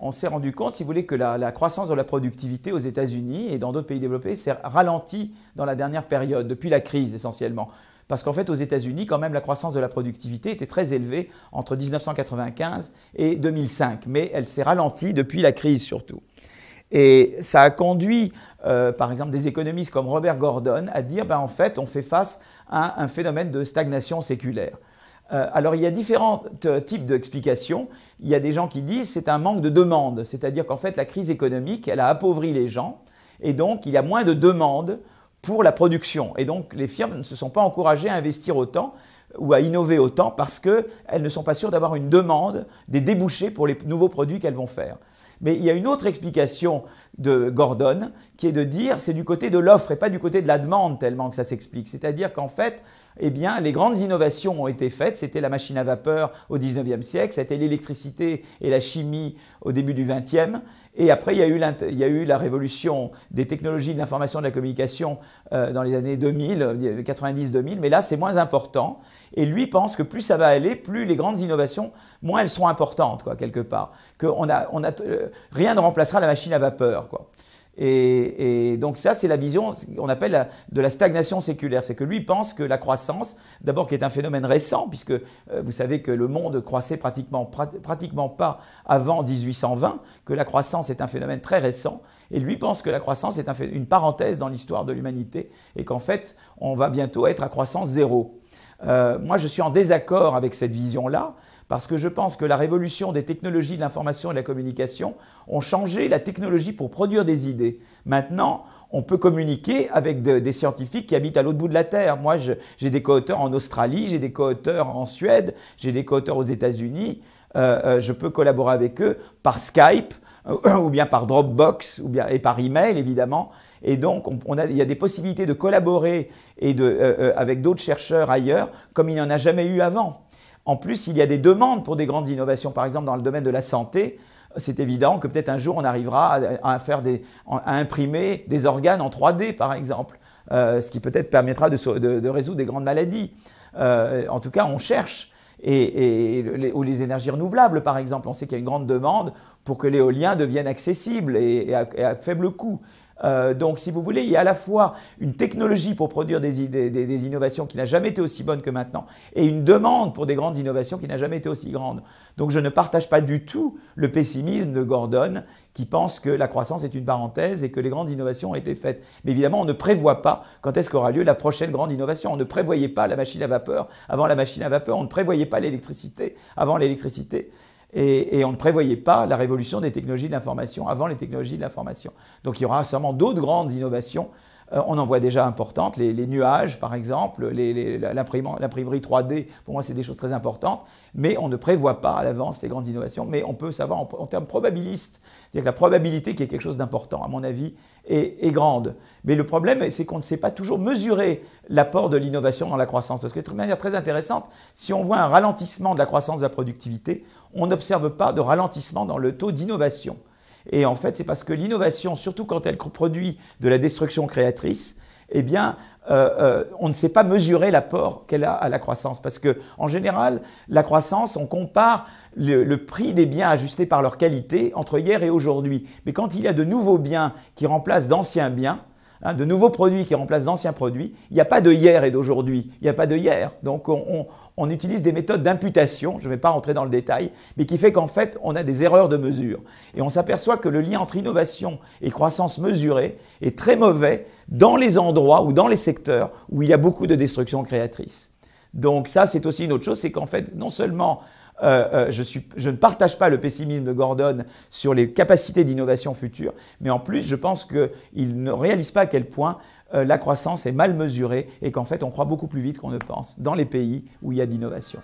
on s'est rendu compte, si vous voulez, que la, croissance de la productivité aux États-Unis et dans d'autres pays développés s'est ralentie dans la dernière période, depuis la crise essentiellement. Parce qu'en fait, aux États-Unis, quand même, la croissance de la productivité était très élevée entre 1995 et 2005, mais elle s'est ralentie depuis la crise surtout. Et ça a conduit, euh, par exemple, des économistes comme Robert Gordon à dire, ben, en fait, on fait face à un phénomène de stagnation séculaire. Euh, alors il y a différents euh, types d'explications. Il y a des gens qui disent c'est un manque de demande, c'est-à-dire qu'en fait la crise économique, elle a appauvri les gens et donc il y a moins de demande pour la production. Et donc les firmes ne se sont pas encouragées à investir autant euh, ou à innover autant parce qu'elles ne sont pas sûres d'avoir une demande, des débouchés pour les nouveaux produits qu'elles vont faire. Mais il y a une autre explication de Gordon qui est de dire c'est du côté de l'offre et pas du côté de la demande tellement que ça s'explique. C'est-à-dire qu'en fait, eh bien, les grandes innovations ont été faites. C'était la machine à vapeur au 19e siècle, c'était l'électricité et la chimie au début du 20e. Et après, il y a eu, la révolution des technologies de l'information et de la communication euh, dans les années 2000, 90-2000, euh, mais là, c'est moins important. Et lui pense que plus ça va aller, plus les grandes innovations, moins elles seront importantes, quoi, quelque part. Que a, euh, rien ne remplacera la machine à vapeur, quoi. Et, donc ça, c'est la vision qu'on appelle de la stagnation séculaire. C'est que lui pense que la croissance, d'abord qui est un phénomène récent, puisque euh, vous savez que le monde ne croissait pratiquement, pas avant 1820, que la croissance est un phénomène très récent. Et lui pense que la croissance est une parenthèse dans l'histoire de l'humanité et qu'en fait, on va bientôt être à croissance zéro. Euh, moi, je suis en désaccord avec cette vision-là parce que je pense que la révolution des technologies de l'information et de la communication ont changé la technologie pour produire des idées. Maintenant, on peut communiquer avec des scientifiques qui habitent à l'autre bout de la Terre. Moi, j'ai des co-auteurs en Australie, j'ai des co-auteurs en Suède, j'ai des co-auteurs aux États-Unis. Euh, euh, je peux collaborer avec eux par Skype euh, ou bien par Dropbox ou et par email, évidemment. Et donc, il y a des possibilités de collaborer et avec d'autres chercheurs ailleurs comme il n'y en a jamais eu avant. En plus, il y a des demandes pour des grandes innovations, par exemple dans le domaine de la santé. C'est évident que peut-être un jour on arrivera à, imprimer des organes en 3D, par exemple, euh, ce qui peut-être permettra de, résoudre des grandes maladies. Euh, en tout cas, on cherche. Et, les, ou les énergies renouvelables, par exemple. On sait qu'il y a une grande demande pour que l'éolien devienne accessible et à faible coût. Euh, donc, si vous voulez, il y a à la fois une technologie pour produire des, des, des innovations qui n'a jamais été aussi bonne que maintenant, et une demande pour des grandes innovations qui n'a jamais été aussi grande. Donc, je ne partage pas du tout le pessimisme de Gordon qui pense que la croissance est une parenthèse et que les grandes innovations ont été faites. Mais évidemment, on ne prévoit pas quand est-ce qu'aura lieu la prochaine grande innovation. On ne prévoyait pas la machine à vapeur avant la machine à vapeur. On ne prévoyait pas l'électricité avant l'électricité. Et, on ne prévoyait pas la révolution des technologies de l'information avant les technologies de l'information. Donc il y aura sûrement d'autres grandes innovations euh, on en voit déjà importantes, les, nuages par exemple, l'imprimerie 3D, pour moi c'est des choses très importantes, mais on ne prévoit pas à l'avance les grandes innovations, mais on peut savoir en, termes probabilistes, c'est-à-dire que la probabilité qu'il y ait quelque chose d'important, à mon avis, est, est grande. Mais le problème, c'est qu'on ne sait pas toujours mesurer l'apport de l'innovation dans la croissance, parce que de manière très intéressante, si on voit un ralentissement de la croissance de la productivité, on n'observe pas de ralentissement dans le taux d'innovation. Et en fait, c'est parce que l'innovation, surtout quand elle produit de la destruction créatrice, eh bien, euh, euh, on ne sait pas mesurer l'apport qu'elle a à la croissance. Parce que, en général, la croissance, on compare le, le prix des biens ajustés par leur qualité entre hier et aujourd'hui. Mais quand il y a de nouveaux biens qui remplacent d'anciens biens, Hein, de nouveaux produits qui remplacent d'anciens produits. Il n'y a pas de hier et d'aujourd'hui, il n'y a pas de hier. Donc on, on utilise des méthodes d'imputation, je ne vais pas rentrer dans le détail, mais qui fait qu'en fait on a des erreurs de mesure. Et on s'aperçoit que le lien entre innovation et croissance mesurée est très mauvais dans les endroits ou dans les secteurs où il y a beaucoup de destruction créatrice. Donc ça, c'est aussi une autre chose, c'est qu'en fait, non seulement euh, euh, je, ne partage pas le pessimisme de Gordon sur les capacités d'innovation future, mais en plus, je pense qu'il ne réalise pas à quel point euh, la croissance est mal mesurée et qu'en fait, on croit beaucoup plus vite qu'on ne pense dans les pays où il y a d'innovation.